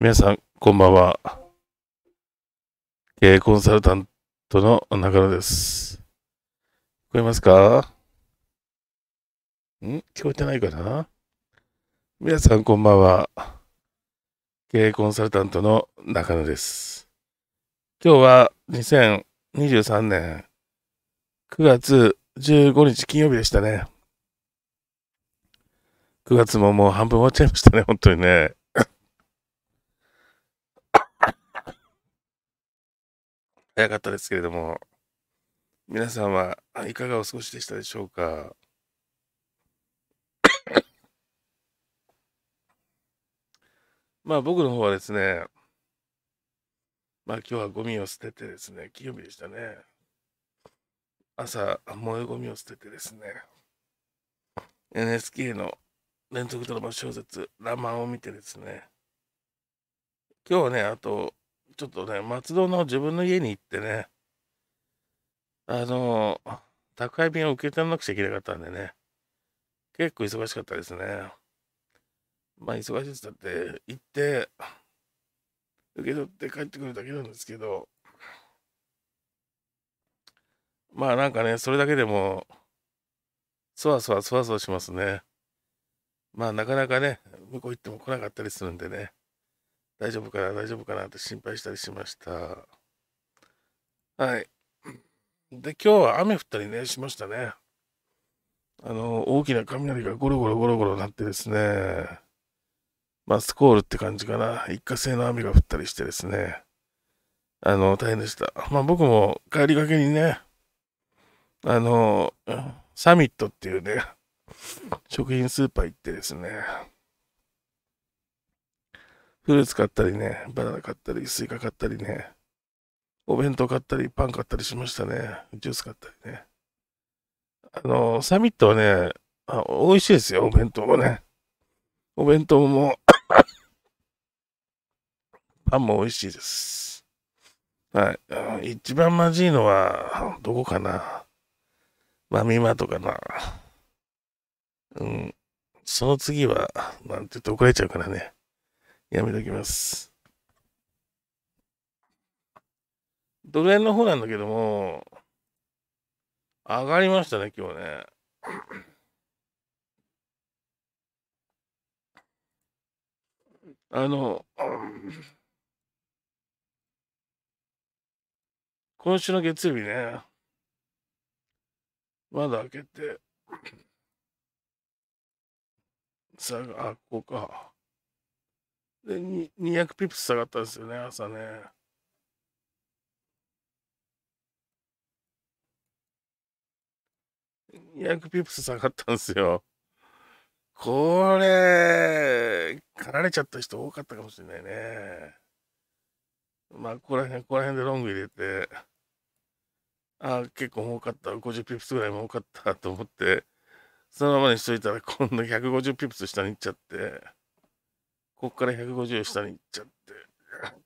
皆さん、こんばんは。経営コンサルタントの中野です。聞こえますかん聞こえてないかな皆さん、こんばんは。経営コンサルタントの中野です。今日は2023年9月15日金曜日でしたね。9月ももう半分終わっちゃいましたね、本当にね。早かったですけれども、皆さんはいかがお過ごしでしたでしょうかまあ僕の方はですね、まあ今日はゴミを捨ててですね、金曜日でしたね。朝、燃えゴミを捨ててですね、NSK の連続ドラマ小説、ラマンを見てですね、今日はね、あと、ちょっとね、松戸の自分の家に行ってね、あの、宅配便を受け取らなくちゃいけなかったんでね、結構忙しかったですね。まあ、忙しいってだって、行って、受け取って帰ってくるだけなんですけど、まあなんかね、それだけでも、そわそわそわそわしますね。まあなかなかね、向こう行っても来なかったりするんでね。大丈夫かな大丈夫かなって心配したりしましたはいで今日は雨降ったりねしましたねあの大きな雷がゴロゴロゴロゴロ鳴ってですねマスコールって感じかな一過性の雨が降ったりしてですねあの大変でしたまあ僕も帰りがけにねあのサミットっていうね 食品スーパー行ってですねフルーツ買ったりね、バナナ買ったり、スイカ買ったりね、お弁当買ったり、パン買ったりしましたね。ジュース買ったりね。あの、サミットはね、あ美味しいですよ、お弁当もね。お弁当も パンも美味しいです。はい。一番まじいのは、どこかな。マミマとかな。うん。その次は、なんて言うと怒られちゃうからね。やめときます。ドル円の方なんだけども、上がりましたね、今日ね。あの、今週の月曜日ね、窓開けて、さあ、あ、ここか。で、200ピプス下がったんですよね、朝ね。200ピプス下がったんですよ。これ、かられちゃった人多かったかもしれないね。まあ、ここら辺、ここら辺でロング入れて、あ結構多かった、50ピプスぐらいも多かったと思って、そのままにしといたら、今度150ピプス下に行っちゃって。ここから150下に行っちゃって、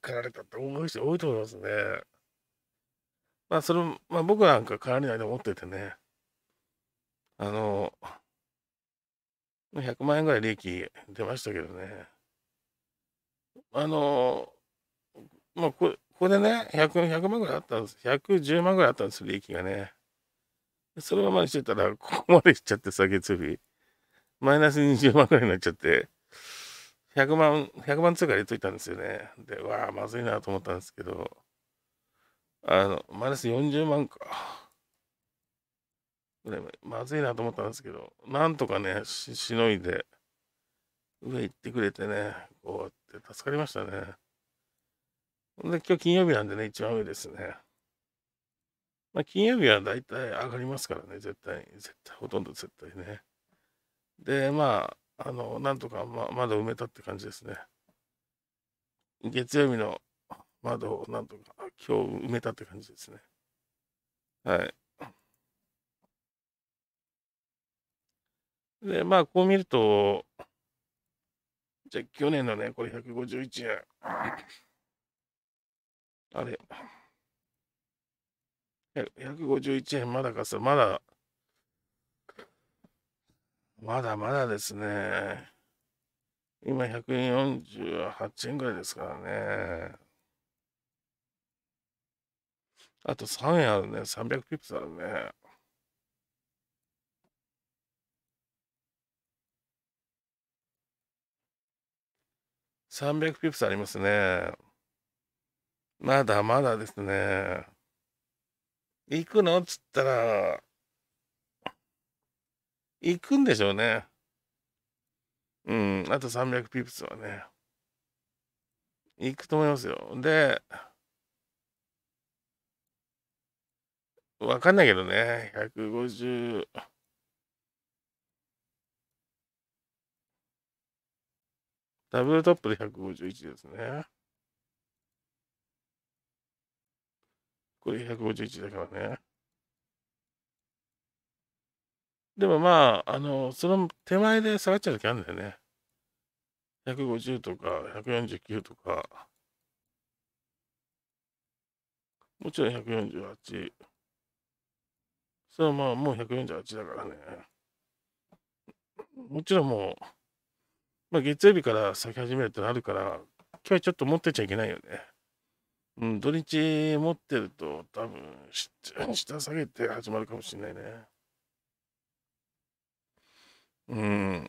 かられたって思う人多いと思いますね。まあ、それ、まあ僕なんか変わりないと思っててね、あの、100万円ぐらい利益出ましたけどね。あの、まあこ、ここでね100、100万ぐらいあったんです。110万ぐらいあったんです、利益がね。そのままにしてたら、ここまでっちゃって、下月日。マイナス20万ぐらいになっちゃって、100万、100万通貨入れといたんですよね。で、わあ、まずいなと思ったんですけど、あの、マイナス40万か。ぐらいまずいなと思ったんですけど、なんとかね、ししのいで、上行ってくれてね、こうやって助かりましたね。で、今日金曜日なんでね、一番上ですね。まあ、金曜日はだいたい上がりますからね、絶対、絶対、ほとんど絶対ね。で、まあ、あのなんとかまだ埋めたって感じですね月曜日の窓をなんとか今日埋めたって感じですねはいでまあこう見るとじゃ去年のねこれ151円あれ151円まだかさまだまだまだですね。今148円ぐらいですからね。あと3円あるね。300ピップスあるね。300ピプスありますね。まだまだですね。行くのっつったら、行くんでしょうね。うん、あと300ピプスはね。行くと思いますよ。で、わかんないけどね、150。ダブルトップで151ですね。これ151だからね。でもまあ、あの、その手前で下がっちゃう時あるんだよね。150とか149とか、もちろん148。それはまあ、もう148だからね。もちろんもう、まあ、月曜日から咲き始めるってのあるから、今日はちょっと持ってちゃいけないよね。うん、土日持ってると多分、下下げて始まるかもしれないね。うん。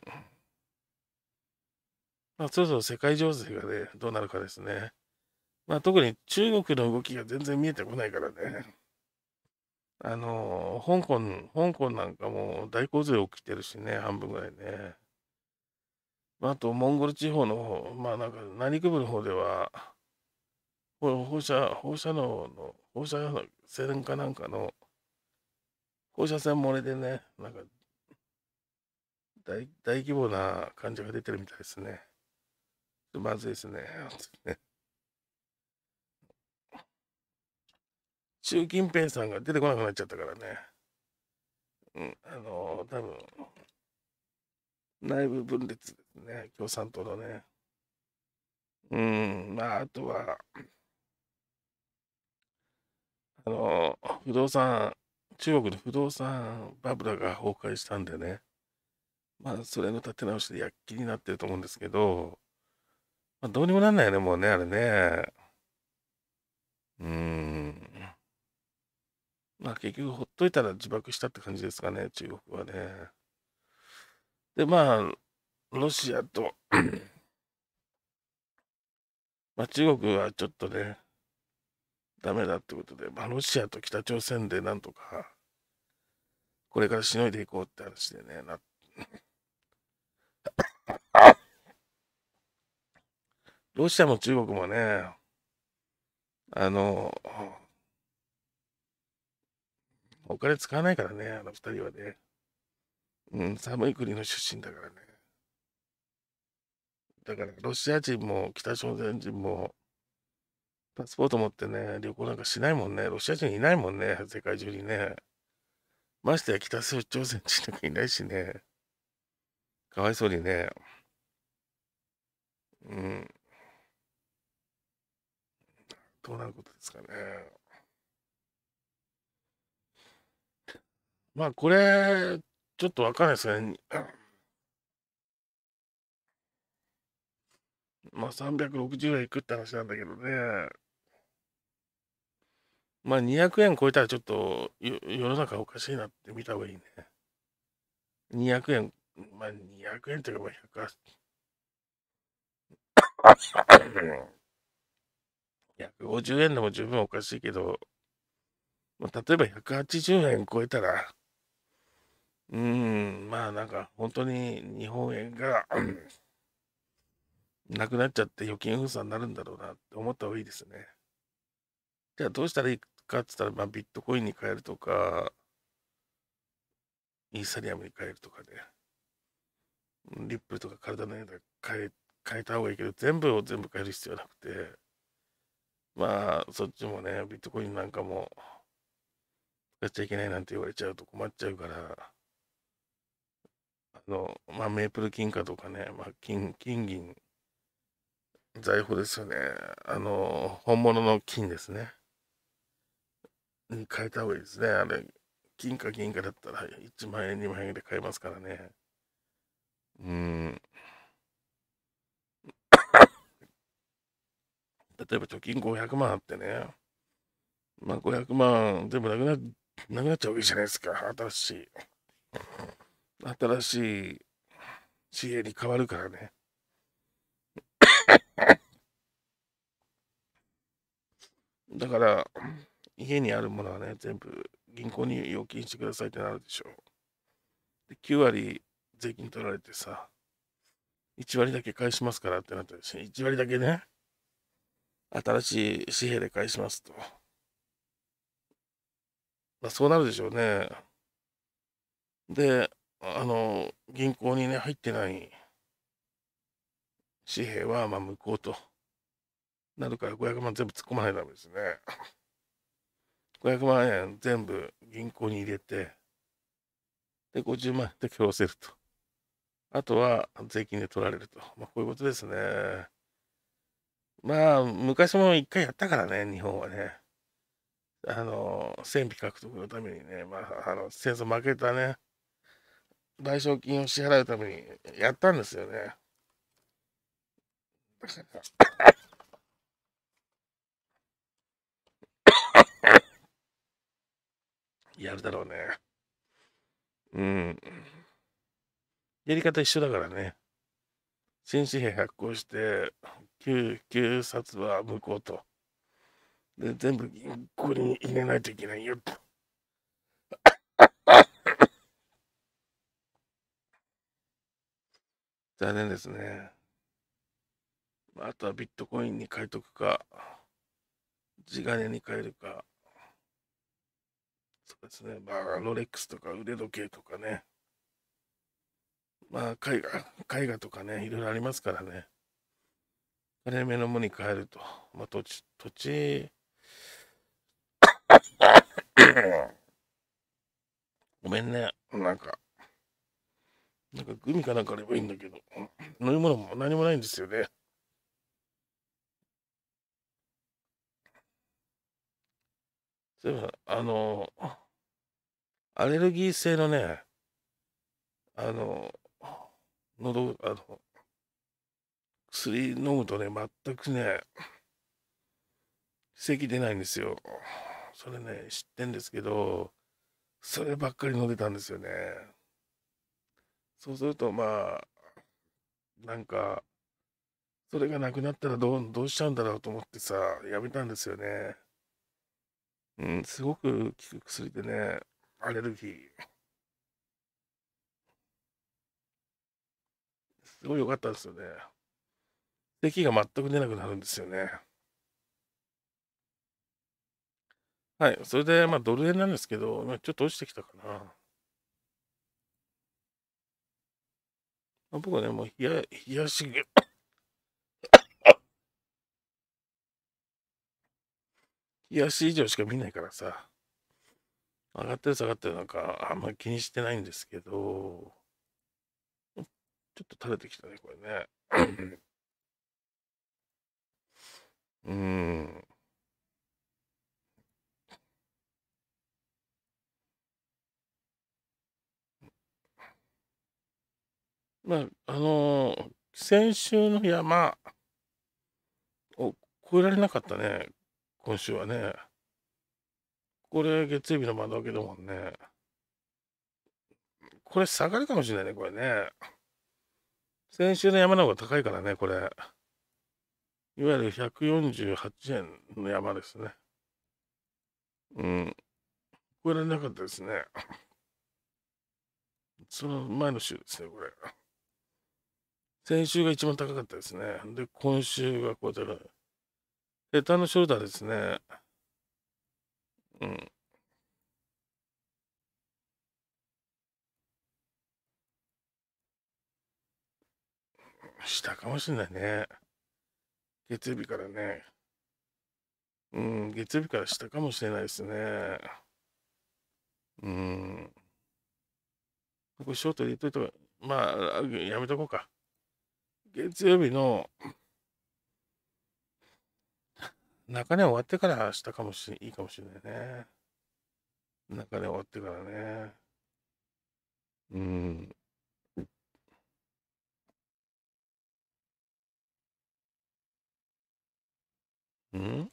まあ、そろそろ世界情勢がね、どうなるかですね。まあ、特に中国の動きが全然見えてこないからね。あの、香港、香港なんかも大洪水起きてるしね、半分ぐらいね。あと、モンゴル地方の方、まあなんか、内陸部の方では、放射、放射能の、放射線かなんかの、放射線漏れでね、なんか大大規模な患者が出てるみたいですね。まずいですね。習近平さんが出てこなくなっちゃったからね。うん、あのー、多分内部分裂ですね、共産党のね。うん、まあ、あとは、あのー、不動産、中国の不動産バブルが崩壊したんでね。まあ、それの立て直しで躍起になってると思うんですけど、まあ、どうにもなんないよね、もうね、あれね。うーん。まあ、結局、ほっといたら自爆したって感じですかね、中国はね。で、まあ、ロシアと まあ、中国はちょっとね、ダメだってことで、まあ、ロシアと北朝鮮でなんとか、これからしのいでいこうって話でね、なってロシアも中国もね、あの、お金使わないからね、あの二人はね。うん、寒い国の出身だからね。だから、ロシア人も北朝鮮人も、パスポート持ってね、旅行なんかしないもんね。ロシア人いないもんね、世界中にね。ましてや北朝鮮人なんかいないしね。かわいそうにね。うん。どうなることですかね。まあ、これ、ちょっとわかんないですね。まあ、360円いくって話なんだけどね。まあ、200円超えたらちょっと世の中おかしいなって見た方がいいね。200円まあ、200円とか、まあ、100 150 円でも十分おかしいけど、まあ、例えば180円超えたら、うん、まあなんか本当に日本円が、なくなっちゃって預金封鎖になるんだろうなって思った方がいいですね。じゃあどうしたらいいかって言ったら、まあ、ビットコインに変えるとか、イーサリアムに変えるとかで、ね。リップルとか体の色と変え変えた方がいいけど全部を全部変える必要はなくてまあそっちもねビットコインなんかも使っちゃいけないなんて言われちゃうと困っちゃうからあのまあメープル金貨とかね、まあ金、金金銀財宝ですよねあの本物の金ですねに変えた方がいいですねあれ金貨銀貨だったら1万円2万円で買えますからねうん 例えば貯金500万あってね、まあ500万全部なくななくなっちゃうわけじゃないですか、新しい。新しい知恵に変わるからね。だから、家にあるものはね、全部銀行に預金してくださいってなるでしょう。で9割税金取られてさ、1割だけ返しますからってなったりして、1割だけね、新しい紙幣で返しますと。まあ、そうなるでしょうね。で、あの、銀行にね、入ってない紙幣は、まあ、無効となるから500万全部突っ込まないとダメですね。500万円全部銀行に入れて、で、50万円でけせると。あとは税金で取られると。まあ、こういうことですね。まあ、昔も一回やったからね、日本はね。あの、戦費獲得のためにね、まあ、あの戦争負けたね、賠償金を支払うためにやったんですよね。やるだろうね。うん。やり方一緒だからね。新紙幣発行して、旧、旧冊は無効と。で、全部銀行に入れないといけないよと。残念ですね。あとはビットコインに変えとくか、地金に変えるか、そうですね、まあ、ロレックスとか腕時計とかね。まあ、絵画、絵画とかね、いろいろありますからね。金目ののに変えると。まあ、土地、土地、ごめんね、なんか。なんかグミかなんかあればいいんだけど、飲み物も何もないんですよね。そういえば、あの、アレルギー性のね、あの、喉、あの、薬飲むとね、全くね、咳出ないんですよ。それね、知ってんですけど、そればっかり飲んでたんですよね。そうすると、まあ、なんか、それがなくなったらどう、どうしちゃうんだろうと思ってさ、やめたんですよね。うん、すごく効く薬でね、アレルギー。すごい良かったですよね。咳が全く出なくなるんですよね。はい、それで、まあ、ドル円なんですけど、ちょっと落ちてきたかな。まあ、僕はね、もう冷や、冷やし、冷やし以上しか見ないからさ、上がってる下がってるなんか、あんまり気にしてないんですけど、ちょっと垂れてきたね、これね。うん。まあ、あのー、先週の山を越えられなかったね、今週はね。これ、月曜日の窓開けだもんね。これ、下がるかもしれないね、これね。先週の山の方が高いからね、これ。いわゆる148円の山ですね。うん。超えられなかったですね。その前の週ですね、これ。先週が一番高かったですね。で、今週がこうやって、下手のショルダーですね。うん。したかもしれないね。月曜日からね。うん、月曜日からしたかもしれないですね。うん。これショートで言っといたも、まあ、やめとこうか。月曜日の、中根終わってからしたかもしれいいかもしれないね。中根終わってからね。うん。ん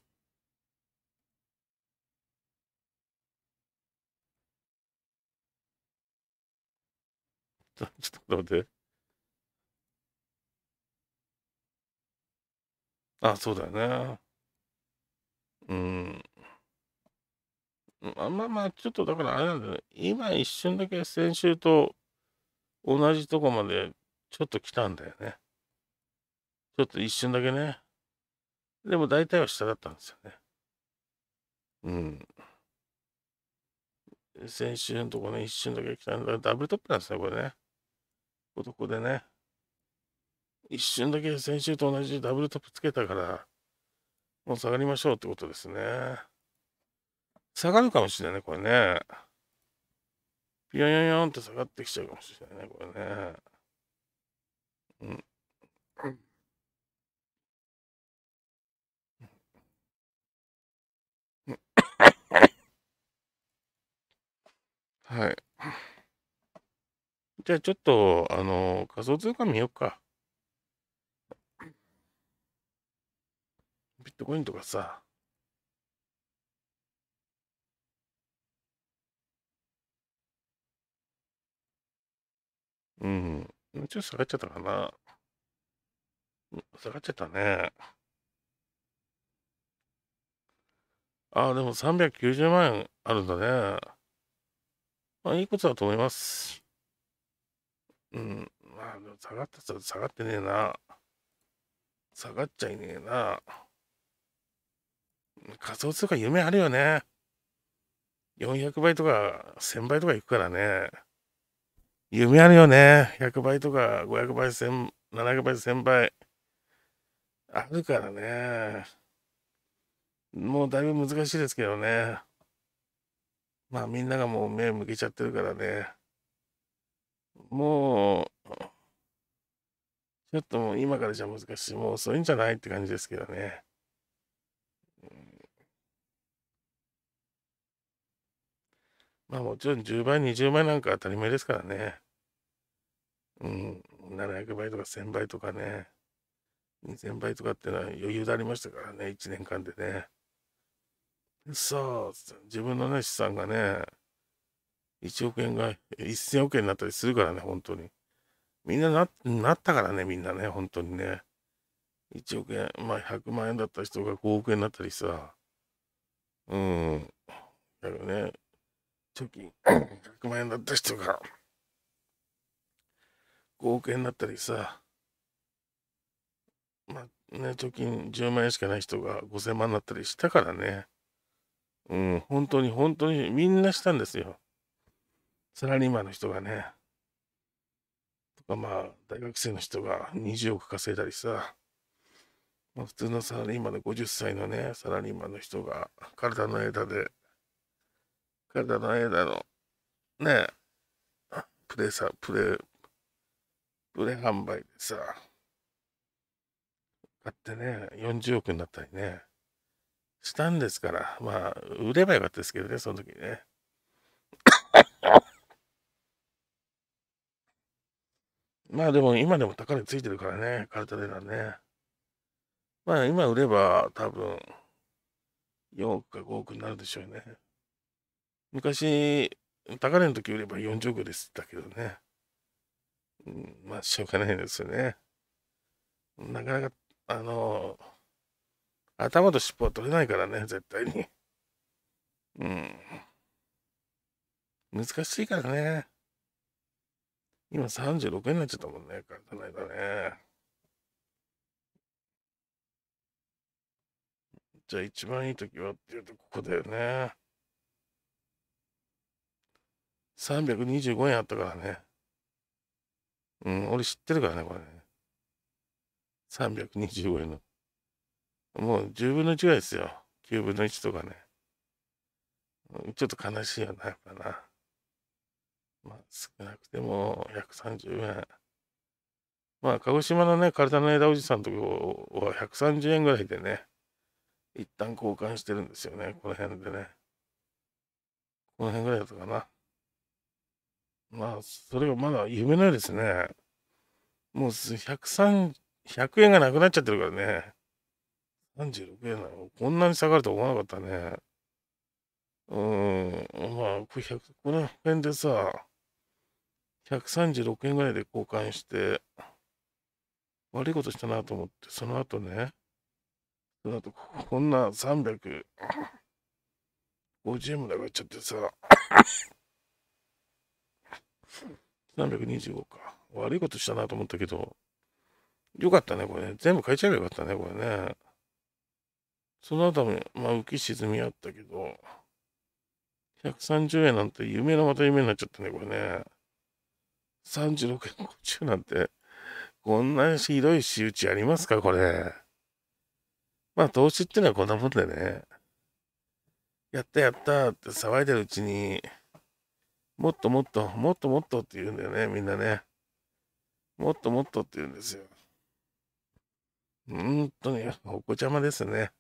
ちょっと待って。あ、そうだよね。うん。まあまあまあ、ちょっとだからあれなんだよね。今一瞬だけ先週と同じとこまでちょっと来たんだよね。ちょっと一瞬だけね。でも大体は下だったんですよね。うん。先週のとこね、一瞬だけ来たんだ。ダブルトップなんですね、これね。ここでね。一瞬だけ先週と同じダブルトップつけたから、もう下がりましょうってことですね。下がるかもしれないね、これね。ピヨヨヨンって下がってきちゃうかもしれないね、これね。うん。はい。じゃあちょっと、あの、仮想通貨見よっか。ビットコインとかさ。うん。ちょっと下がっちゃったかな。下がっちゃったね。ああ、でも390万円あるんだね。まあ、いいことだと思います。うん。まあ、下がったら下がってねえな。下がっちゃいねえな。仮想通貨夢あるよね。400倍とか1000倍とかいくからね。夢あるよね。100倍とか500倍、700倍、1000倍。あるからね。もうだいぶ難しいですけどね。まあみんながもう目を向けちゃってるからね。もう、ちょっともう今からじゃ難しい。もう遅いんじゃないって感じですけどね。まあもちろん10倍、20倍なんか当たり前ですからね。うん、700倍とか1000倍とかね、2000倍とかっていうのは余裕でありましたからね、1年間でね。さあ、自分のね、資産がね、1億円が1000億円になったりするからね、本当に。みんなな、なったからね、みんなね、本当にね。1億円、まあ100万円だった人が5億円になったりさ。うん。だけどね、貯金100万円だった人が5億円になったりさ。まあね、貯金10万円しかない人が5000万になったりしたからね。うん、本当に本当にみんなしたんですよ。サラリーマンの人がね。とかまあ、大学生の人が20億稼いだりさ。まあ、普通のサラリーマンの50歳のね、サラリーマンの人が体の枝で、体の枝のね、プレさ、プレ、プレ販売でさ、買ってね、40億になったりね。したんですから、まあ、売ればよかったですけどね、その時ね。まあでも今でも高値ついてるからね、カルタレラね。まあ今売れば多分4億か5億になるでしょうね。昔、高値の時売れば40億でしたけどね。うん、まあしょうがないですよね。なかなか、あのー頭と尻尾は取れないからね、絶対に。うん。難しいからね。今36円になっちゃったもんね、体の間ね。じゃあ一番いい時はっていうと、ここだよね。325円あったからね。うん、俺知ってるからね、これ325円の。もう10分の1ぐらいですよ。9分の1とかね。ちょっと悲しいよな、やっぱな。まあ、少なくても130円。まあ、鹿児島のね、体の枝おじさんとこは130円ぐらいでね、一旦交換してるんですよね、この辺でね。この辺ぐらいだったかな。まあ、それがまだ夢のようですね。もう130、100円がなくなっちゃってるからね。36円なのこんなに下がると思わなかったね。うん、まあ、これ100この辺でさ、136円ぐらいで交換して、悪いことしたなと思って、その後ね、その後、こんな350円もらい買っちゃってさ、325か。悪いことしたなと思ったけど、よかったね、これね。全部変えちゃえばよかったね、これね。その後も、まあ、浮き沈みあったけど、130円なんて夢のまた夢になっちゃったね、これね。36円50なんて、こんなひどい仕打ちありますか、これ。まあ、投資ってのはこんなもんでね。やったやったって騒いでるうちに、もっともっと、もっともっとって言うんだよね、みんなね。もっともっとって言うんですよ。本当に、お子ちゃまですね。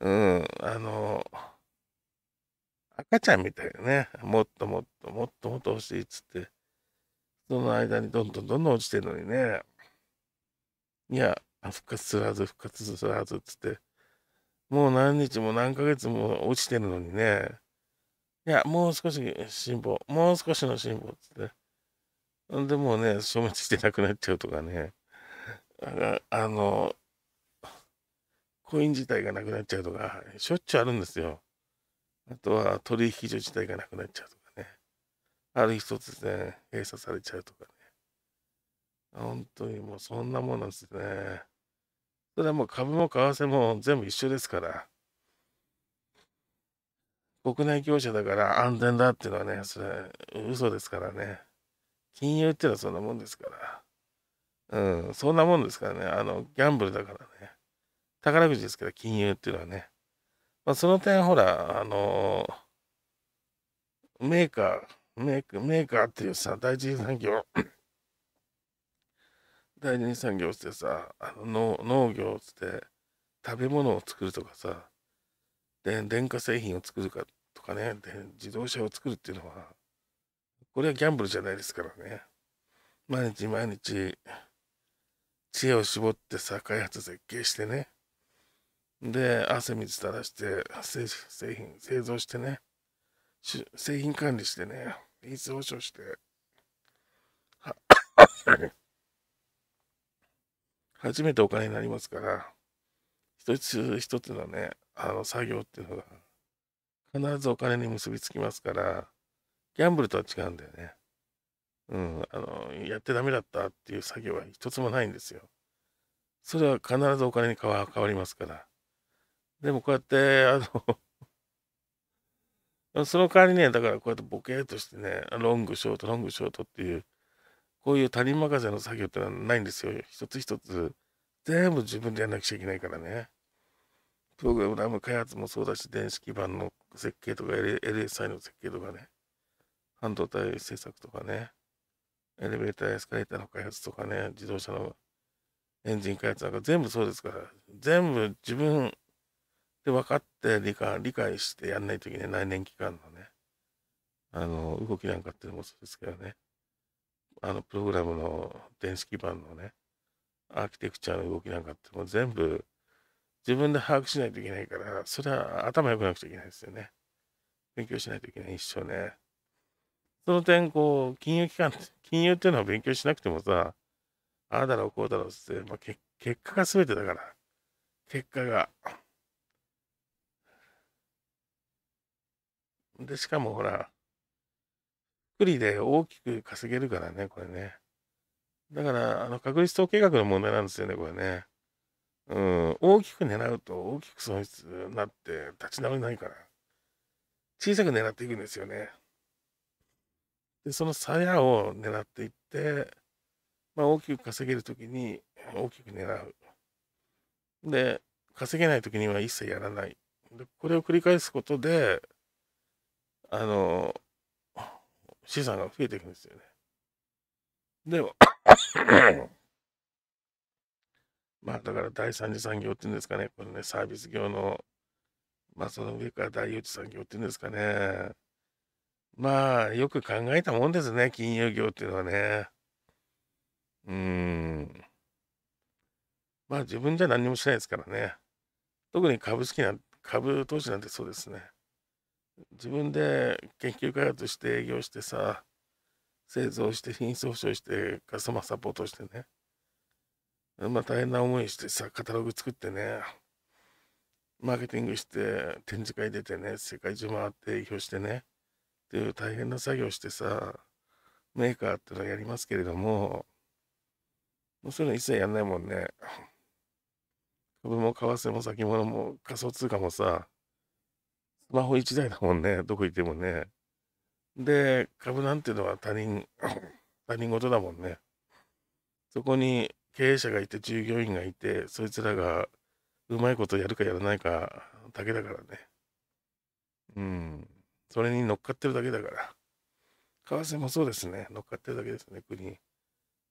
うん、あの、赤ちゃんみたいなね、もっともっともっともっと欲しいっつって、その間にどんどんどんどん落ちてるのにね、いや、復活するはず、復活するはずっつって、もう何日も何ヶ月も落ちてるのにね、いや、もう少し辛抱、もう少しの辛抱っつって、でもうね、消滅してなくなっちゃうとかね、あの、コイン自体がなくなっちゃうとか、しょっちゅうあるんですよ。あとは取引所自体がなくなっちゃうとかね。ある日突然閉鎖されちゃうとかね。本当にもうそんなもんなんですね。それはもう株も為替も全部一緒ですから。国内業者だから安全だっていうのはね、それ嘘ですからね。金融っていうのはそんなもんですから。うん、そんなもんですからね。あの、ギャンブルだからね。宝くじですから、金融っていうのはね。まあ、その点、ほら、あのー、メーカー、メーカー、メーカーっていうさ、第一産業、第二産業ってさ、あの農業って、食べ物を作るとかさ、で電化製品を作るかとかねで、自動車を作るっていうのは、これはギャンブルじゃないですからね。毎日毎日、知恵を絞ってさ、開発設計してね。で、汗水垂らして製、製品、製造してね、製品管理してね、品質保証して、初めてお金になりますから、一つ一つのね、あの作業っていうのが、必ずお金に結びつきますから、ギャンブルとは違うんだよね。うん、あの、やってダメだったっていう作業は一つもないんですよ。それは必ずお金に変わりますから。でもこうやって、あの その代わりね、だからこうやってボケーとしてね、ロング、ショート、ロング、ショートっていう、こういう他人任せの作業ってのはないんですよ。一つ一つ、全部自分でやんなくちゃいけないからね。プログラム開発もそうだし、電子基板の設計とか、LSI の設計とかね、半導体製作とかね、エレベーター、エスカレーターの開発とかね、自動車のエンジン開発なんか全部そうですから、全部自分で分かって理解理解してやんないといけない内燃機関のねあの動きなんかっていうのもそうですけどねあのプログラムの電子基板のねアーキテクチャの動きなんかっても全部自分で把握しないといけないからそれは頭良くなくちゃいけないですよね勉強しないといけない一生ねその点こう金融機関金融っていうのは勉強しなくてもさああだろうこうだろうって、まあ、結果が全てだから結果が。で、しかもほら、くりで大きく稼げるからね、これね。だから、あの、確率統計学の問題なんですよね、これね。うん、大きく狙うと大きく損失になって立ち直れないから、小さく狙っていくんですよね。で、その鞘を狙っていって、まあ、大きく稼げるときに大きく狙う。で、稼げないときには一切やらない。で、これを繰り返すことで、あの、資産が増えていくんですよね。でも、まあだから第三次産業っていうんですかね、このね、サービス業の、まあその上から第四次産業っていうんですかね。まあよく考えたもんですね、金融業っていうのはね。うん。まあ自分じゃ何もしないですからね。特に株式な株投資なんてそうですね。自分で研究開発して営業してさ製造して品質保証してカスタマーサポートしてねまあ大変な思いしてさカタログ作ってねマーケティングして展示会出てね世界中回って営業してねっていう大変な作業してさメーカーってのはやりますけれどももうそういうの一切やんないもんね株も為替も先物も仮想通貨もさスマホ1台だもんね、どこ行ってもね。で、株なんていうのは他人、他人事だもんね。そこに経営者がいて、従業員がいて、そいつらがうまいことやるかやらないかだけだからね。うん。それに乗っかってるだけだから。為替もそうですね。乗っかってるだけですね、国。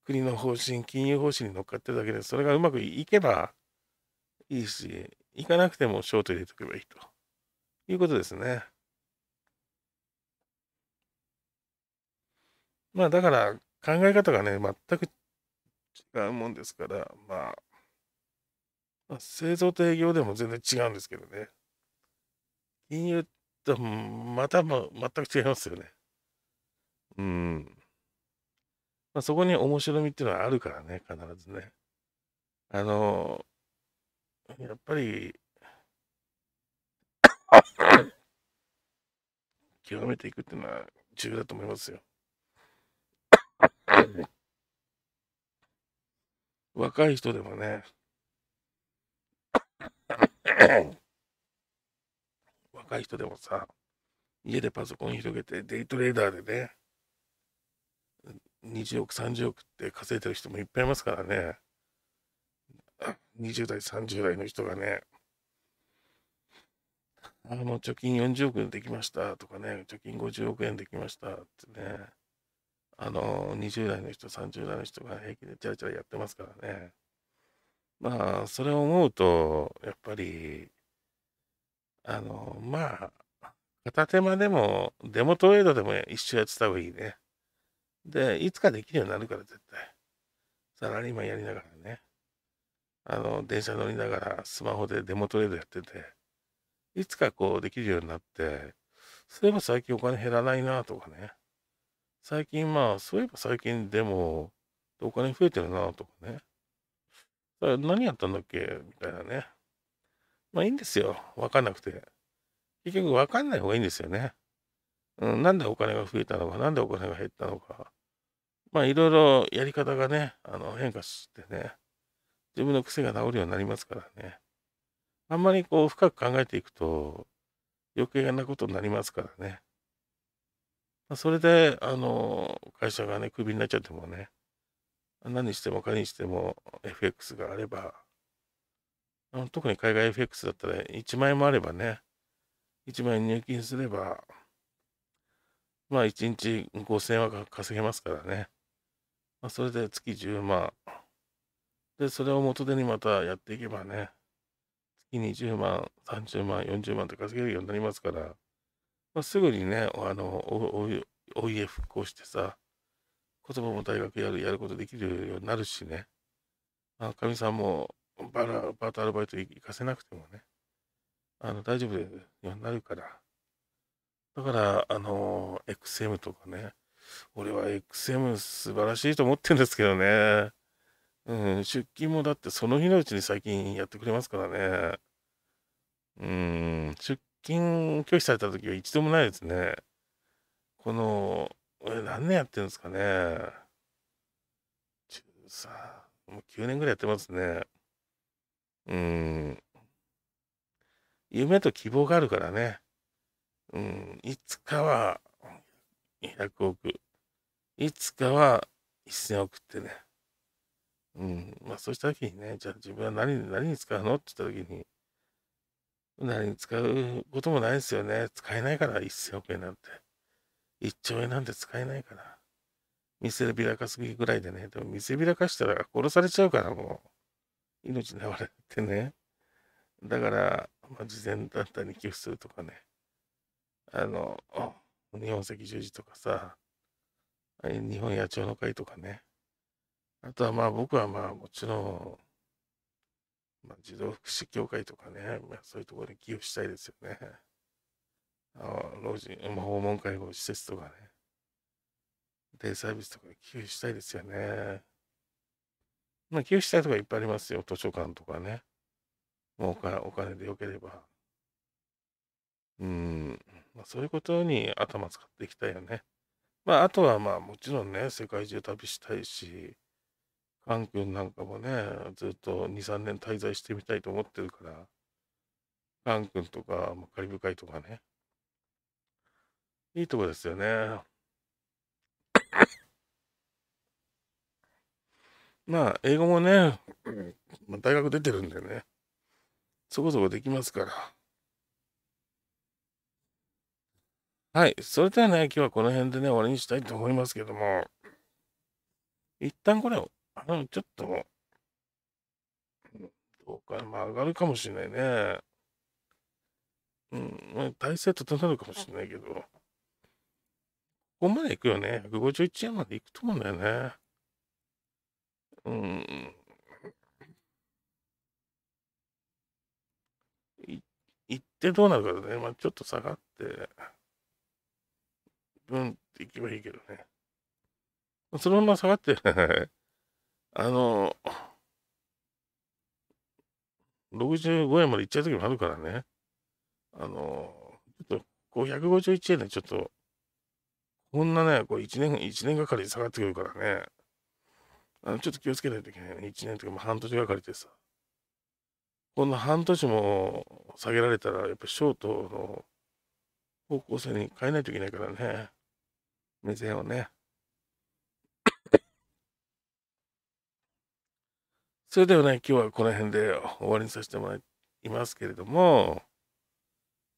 国の方針、金融方針に乗っかってるだけで、それがうまくいけばいいし、いかなくてもショート入れとけばいいと。いうことですね。まあだから考え方がね、全く違うもんですから、まあ、製造と営業でも全然違うんですけどね。金融とまたも全く違いますよね。うん。まあ、そこに面白みっていうのはあるからね、必ずね。あの、やっぱり極めていくっていうのは重要だと思いますよ。若い人でもね、若い人でもさ、家でパソコン広げて、デイトレーダーでね、20億、30億って稼いでる人もいっぱいいますからね、20代、30代の人がね、あの、貯金40億円できましたとかね、貯金50億円できましたってね、あの、20代の人、30代の人が平気でチャラチャラやってますからね。まあ、それを思うと、やっぱり、あの、まあ、片手間でも、デモトレードでも一緒やってた方がいいね。で、いつかできるようになるから、絶対。サラリーマンやりながらね。あの、電車乗りながら、スマホでデモトレードやってて、いつかこうできるようになって、そういえば最近お金減らないなとかね。最近まあ、そういえば最近でも、お金増えてるなとかね。何やったんだっけみたいなね。まあいいんですよ。わかんなくて。結局わかんない方がいいんですよね。うん、なんでお金が増えたのか、なんでお金が減ったのか。まあいろいろやり方がね、あの変化してね、自分の癖が治るようになりますからね。あんまりこう深く考えていくと余計なことになりますからね。それで、あの、会社がね、クビになっちゃってもね、何してもかにしても FX があれば、あの特に海外 FX だったら1万円もあればね、1万円入金すれば、まあ1日5000円は稼げますからね。まあ、それで月10万。で、それを元手にまたやっていけばね、月20万、30万、40万と稼げるようになりますから、まあ、すぐにね、あの、お家復興してさ、言葉も大学やる、やることできるようになるしね、まあ、かみさんもバラ、バートアルバイト行かせなくてもね、あの、大丈夫でようになるから。だから、あの、XM とかね、俺は XM 素晴らしいと思ってるんですけどね。うん、出勤もだってその日のうちに最近やってくれますからね。うん、出勤拒否された時は一度もないですね。この、俺何年やってるんですかね。13、もう9年ぐらいやってますね。うん。夢と希望があるからね。うん、いつかは100億。いつかは1000億ってね。うん、まあそうした時にね、じゃあ自分は何何に使うのって言った時に、何に使うこともないですよね。使えないから、1000億円なんて。1兆円なんて使えないから。見せびらかすぎぐらいでね。でも見せびらかしたら殺されちゃうから、もう。命狙われてね。だから、まあ、前だったに寄付するとかね。あの、日本赤十字とかさ、日本野鳥の会とかね。あとはまあ僕はまあもちろん、まあ、児童福祉協会とかね、まあ、そういうところに寄付したいですよね。あ老人、訪問介護施設とかね、デイサービスとかに寄付したいですよね。まあ、寄付したいとかいっぱいありますよ。図書館とかね。もうお金お金でよければ。うん、まあ、そういうことに頭使っていきたいよね。まあ、あとはまあ、もちろんね、世界中旅したいし、カン君なんかもね、ずっと2、3年滞在してみたいと思ってるから、カン君とか、カリブ海とかね、いいとこですよね。まあ、英語もね、まあ、大学出てるんでね、そこそこできますから。はい、それではね、今日はこの辺でね、終わりにしたいと思いますけども、一旦これをでもちょっと、どうか、まあ上がるかもしれないね。うん、まあ、体勢整うかもしれないけど、ここまで行くよね。151円まで行くと思うんだよね。うん。行ってどうなるかだね。まあ、ちょっと下がって、ブンって行けばいいけどね。そのまま下がってあの、65円までいっちゃう時もあるからね。あの、ちょっと、5 5 1円でちょっと、こんなね、こう1年、1年がかりで下がってくるからね。あの、ちょっと気をつけないといけないね。1年とかも半年がかりでさ。こんな半年も下げられたら、やっぱショートの方向性に変えないといけないからね。目線をね。それではね、今日はこの辺で終わりにさせてもらいますけれども、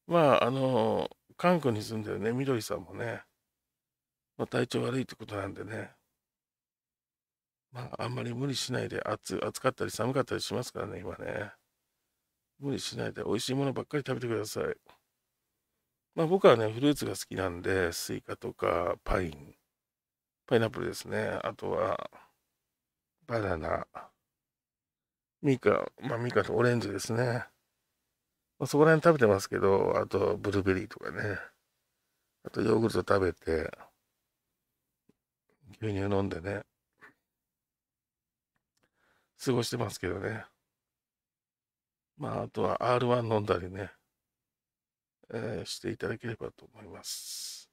まあ、あの、韓国に住んでるね、みどりさんもね、まあ、体調悪いってことなんでね、まあ、あんまり無理しないで暑、暑かったり寒かったりしますからね、今ね。無理しないで美味しいものばっかり食べてください。まあ僕はね、フルーツが好きなんで、スイカとかパイン、パイナップルですね。あとは、バナナ。ミカ、まあミカとオレンジですね。まあ、そこら辺食べてますけど、あとブルーベリーとかね。あとヨーグルト食べて、牛乳飲んでね。過ごしてますけどね。まあ、あとは R1 飲んだりね、えー、していただければと思います。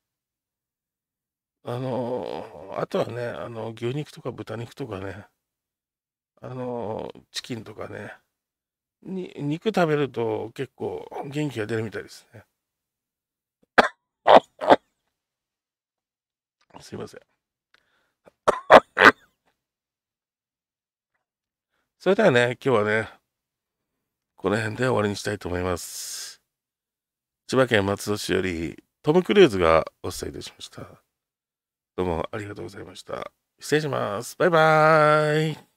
あのー、あとはね、あの、牛肉とか豚肉とかね、あのチキンとかねに肉食べると結構元気が出るみたいですね すいません それではね今日はねこの辺で終わりにしたいと思います千葉県松戸市よりトム・クルーズがお伝えいたしましたどうもありがとうございました失礼しますバイバーイ